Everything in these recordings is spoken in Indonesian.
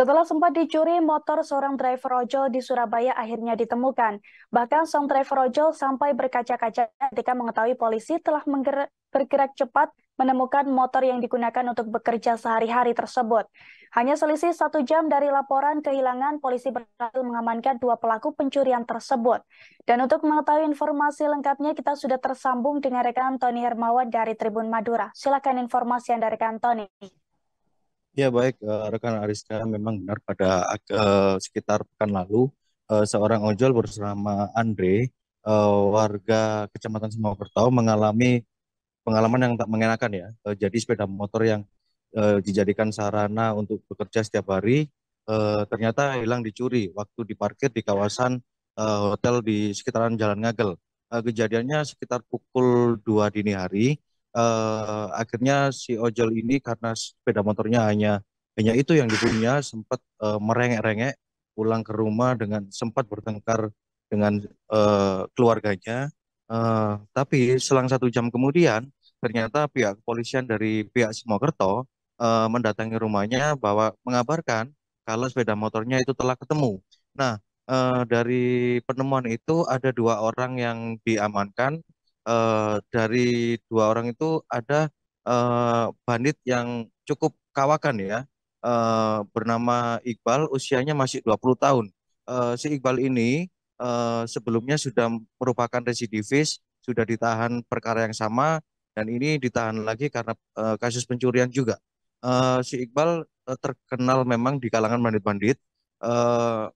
Setelah sempat dicuri, motor seorang driver ojol di Surabaya akhirnya ditemukan. Bahkan sang driver ojol sampai berkaca-kaca ketika mengetahui polisi telah bergerak cepat menemukan motor yang digunakan untuk bekerja sehari-hari tersebut. Hanya selisih satu jam dari laporan kehilangan, polisi berhasil mengamankan dua pelaku pencurian tersebut. Dan untuk mengetahui informasi lengkapnya, kita sudah tersambung dengan rekan Tony Hermawan dari Tribun Madura. Silakan informasi yang dari rekan Tony. Ya baik, uh, rekan Ariska memang benar pada uh, sekitar pekan lalu uh, seorang ojol bersama Andre uh, warga Kecamatan Simokerto mengalami pengalaman yang tak mengenakan ya. Uh, jadi sepeda motor yang uh, dijadikan sarana untuk bekerja setiap hari uh, ternyata hilang dicuri waktu diparkir di kawasan uh, hotel di sekitaran Jalan Ngagel. Uh, kejadiannya sekitar pukul dua dini hari uh, akhirnya si ojol ini karena sepeda motornya hanya hanya itu yang dipunya sempat uh, merengek-rengek pulang ke rumah dengan sempat bertengkar dengan uh, keluarganya uh, tapi selang satu jam kemudian ternyata pihak kepolisian dari pihak Simokerto uh, mendatangi rumahnya bahwa mengabarkan kalau sepeda motornya itu telah ketemu nah uh, dari penemuan itu ada dua orang yang diamankan uh, dari dua orang itu ada uh, bandit yang cukup kawakan ya, uh, bernama Iqbal, usianya masih 20 tahun. Uh, si Iqbal ini uh, sebelumnya sudah merupakan residivis, sudah ditahan perkara yang sama, dan ini ditahan lagi karena uh, kasus pencurian juga. Uh, si Iqbal uh, terkenal memang di kalangan bandit-bandit uh,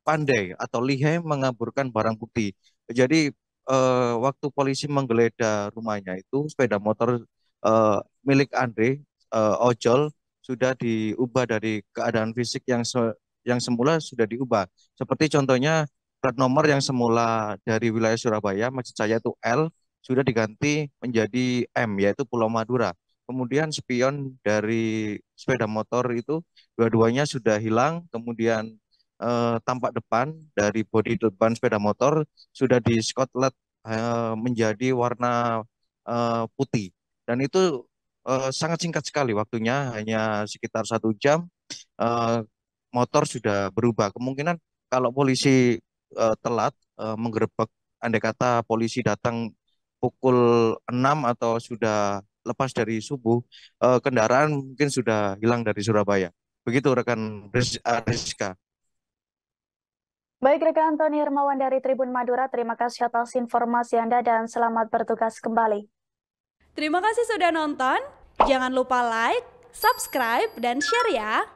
pandai atau lihai mengaburkan barang bukti. Jadi eh, waktu polisi menggeledah rumahnya itu sepeda motor eh, milik Andre eh, ojol sudah diubah dari keadaan fisik yang se yang semula sudah diubah. Seperti contohnya plat nomor yang semula dari wilayah Surabaya maksud saya itu L sudah diganti menjadi M yaitu Pulau Madura. Kemudian spion dari sepeda motor itu dua-duanya sudah hilang, kemudian eh, tampak depan dari bodi depan sepeda motor sudah di skotlet uh, menjadi warna uh, putih dan itu uh, sangat singkat sekali waktunya hanya sekitar satu jam uh, motor sudah berubah kemungkinan kalau polisi uh, telat uh, menggerebek andai kata polisi datang pukul 6 atau sudah lepas dari subuh uh, kendaraan mungkin sudah hilang dari Surabaya begitu rekan Rizka Baik rekan Tony Hermawan dari Tribun Madura, terima kasih atas informasi Anda dan selamat bertugas kembali. Terima kasih sudah nonton, jangan lupa like, subscribe, dan share ya.